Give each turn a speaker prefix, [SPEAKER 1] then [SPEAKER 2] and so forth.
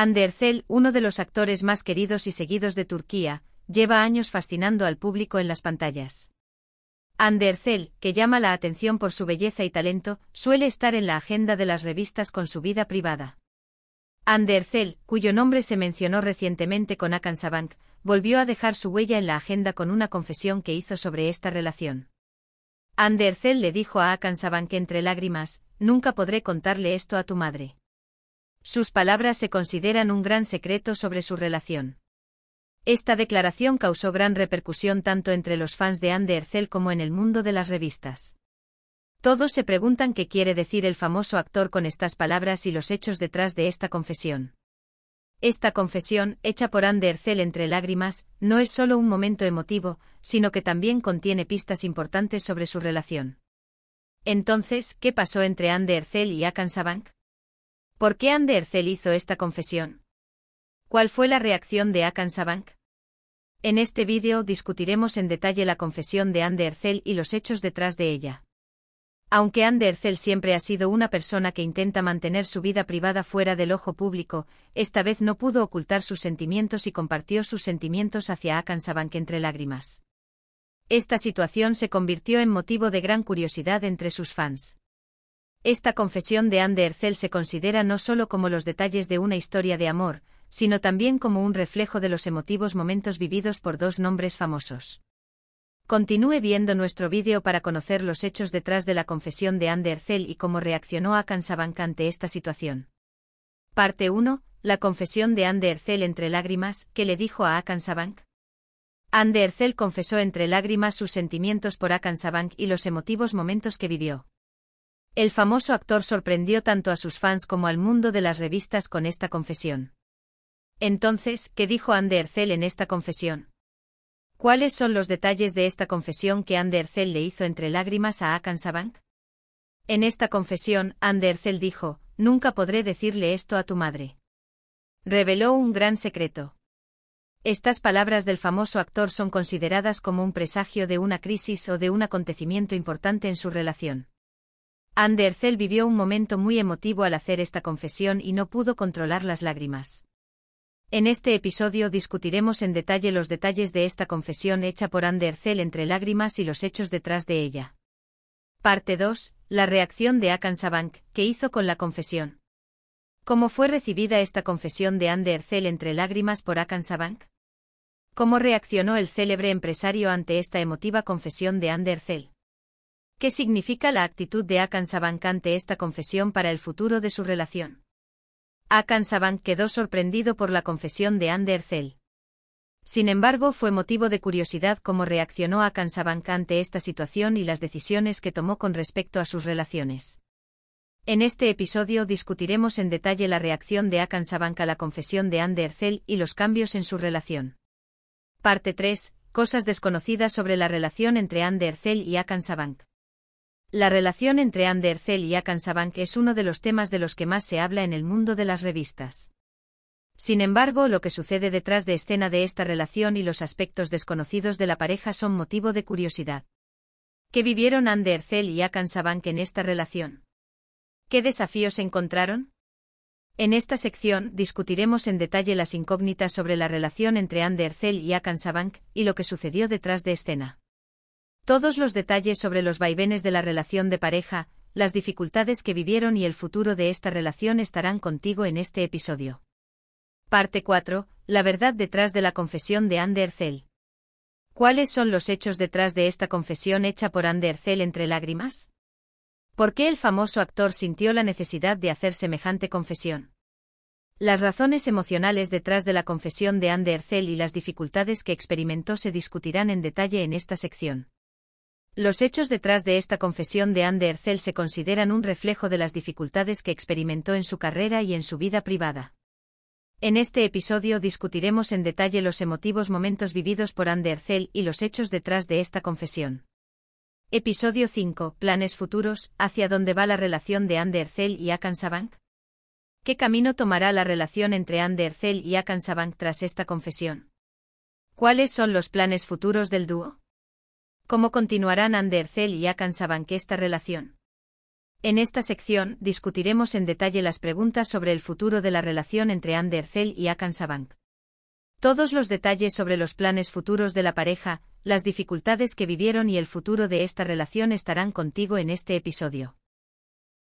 [SPEAKER 1] Anderzel uno de los actores más queridos y seguidos de Turquía, lleva años fascinando al público en las pantallas. Anderzel que llama la atención por su belleza y talento, suele estar en la agenda de las revistas con su vida privada. Anderzel cuyo nombre se mencionó recientemente con akansabank volvió a dejar su huella en la agenda con una confesión que hizo sobre esta relación. Anderzel le dijo a akansabank entre lágrimas, nunca podré contarle esto a tu madre. Sus palabras se consideran un gran secreto sobre su relación. Esta declaración causó gran repercusión tanto entre los fans de Anne de como en el mundo de las revistas. Todos se preguntan qué quiere decir el famoso actor con estas palabras y los hechos detrás de esta confesión. Esta confesión, hecha por Anne de entre lágrimas, no es solo un momento emotivo, sino que también contiene pistas importantes sobre su relación. Entonces, ¿qué pasó entre Anne de y Akan ¿Por qué Andercel hizo esta confesión? ¿Cuál fue la reacción de Akansabank? En este vídeo discutiremos en detalle la confesión de Andercel y los hechos detrás de ella. Aunque Andercel siempre ha sido una persona que intenta mantener su vida privada fuera del ojo público, esta vez no pudo ocultar sus sentimientos y compartió sus sentimientos hacia Akansabank entre lágrimas. Esta situación se convirtió en motivo de gran curiosidad entre sus fans. Esta confesión de Anne se considera no solo como los detalles de una historia de amor, sino también como un reflejo de los emotivos momentos vividos por dos nombres famosos. Continúe viendo nuestro vídeo para conocer los hechos detrás de la confesión de Anne y cómo reaccionó a ante esta situación. Parte 1. La confesión de Anne entre lágrimas, que le dijo a Akansabank? Anne confesó entre lágrimas sus sentimientos por Akansabank y los emotivos momentos que vivió. El famoso actor sorprendió tanto a sus fans como al mundo de las revistas con esta confesión. Entonces, ¿qué dijo Anderzel en esta confesión? ¿Cuáles son los detalles de esta confesión que Anderzel le hizo entre lágrimas a Akan En esta confesión, Anderzel dijo, nunca podré decirle esto a tu madre. Reveló un gran secreto. Estas palabras del famoso actor son consideradas como un presagio de una crisis o de un acontecimiento importante en su relación. Andercel vivió un momento muy emotivo al hacer esta confesión y no pudo controlar las lágrimas. En este episodio discutiremos en detalle los detalles de esta confesión hecha por Andercel entre lágrimas y los hechos detrás de ella. Parte 2. La reacción de Akansabank: ¿Qué que hizo con la confesión. ¿Cómo fue recibida esta confesión de Andercel entre lágrimas por Akansabank? ¿Cómo reaccionó el célebre empresario ante esta emotiva confesión de Andercel? ¿Qué significa la actitud de Akan ante esta confesión para el futuro de su relación? Akan quedó sorprendido por la confesión de Ander Sin embargo, fue motivo de curiosidad cómo reaccionó Akan Sabank ante esta situación y las decisiones que tomó con respecto a sus relaciones. En este episodio discutiremos en detalle la reacción de Akan a la confesión de Andercel y los cambios en su relación. Parte 3. Cosas desconocidas sobre la relación entre Ander y Akan la relación entre Anne y Akansabank es uno de los temas de los que más se habla en el mundo de las revistas. Sin embargo, lo que sucede detrás de escena de esta relación y los aspectos desconocidos de la pareja son motivo de curiosidad. ¿Qué vivieron Anne y Akansabank en esta relación? ¿Qué desafíos encontraron? En esta sección discutiremos en detalle las incógnitas sobre la relación entre Anne y Akansabank y lo que sucedió detrás de escena. Todos los detalles sobre los vaivenes de la relación de pareja, las dificultades que vivieron y el futuro de esta relación estarán contigo en este episodio. Parte 4. La verdad detrás de la confesión de Ander ¿Cuáles son los hechos detrás de esta confesión hecha por Ander entre lágrimas? ¿Por qué el famoso actor sintió la necesidad de hacer semejante confesión? Las razones emocionales detrás de la confesión de Ander y las dificultades que experimentó se discutirán en detalle en esta sección. Los hechos detrás de esta confesión de Anne se consideran un reflejo de las dificultades que experimentó en su carrera y en su vida privada. En este episodio discutiremos en detalle los emotivos momentos vividos por Anne y los hechos detrás de esta confesión. Episodio 5. Planes futuros. ¿Hacia dónde va la relación de Anne y Akansabank? ¿Qué camino tomará la relación entre Anne y Akansabank tras esta confesión? ¿Cuáles son los planes futuros del dúo? cómo continuarán Andercel y Akansabank esta relación. En esta sección discutiremos en detalle las preguntas sobre el futuro de la relación entre Andercel y Akansabank. Todos los detalles sobre los planes futuros de la pareja, las dificultades que vivieron y el futuro de esta relación estarán contigo en este episodio.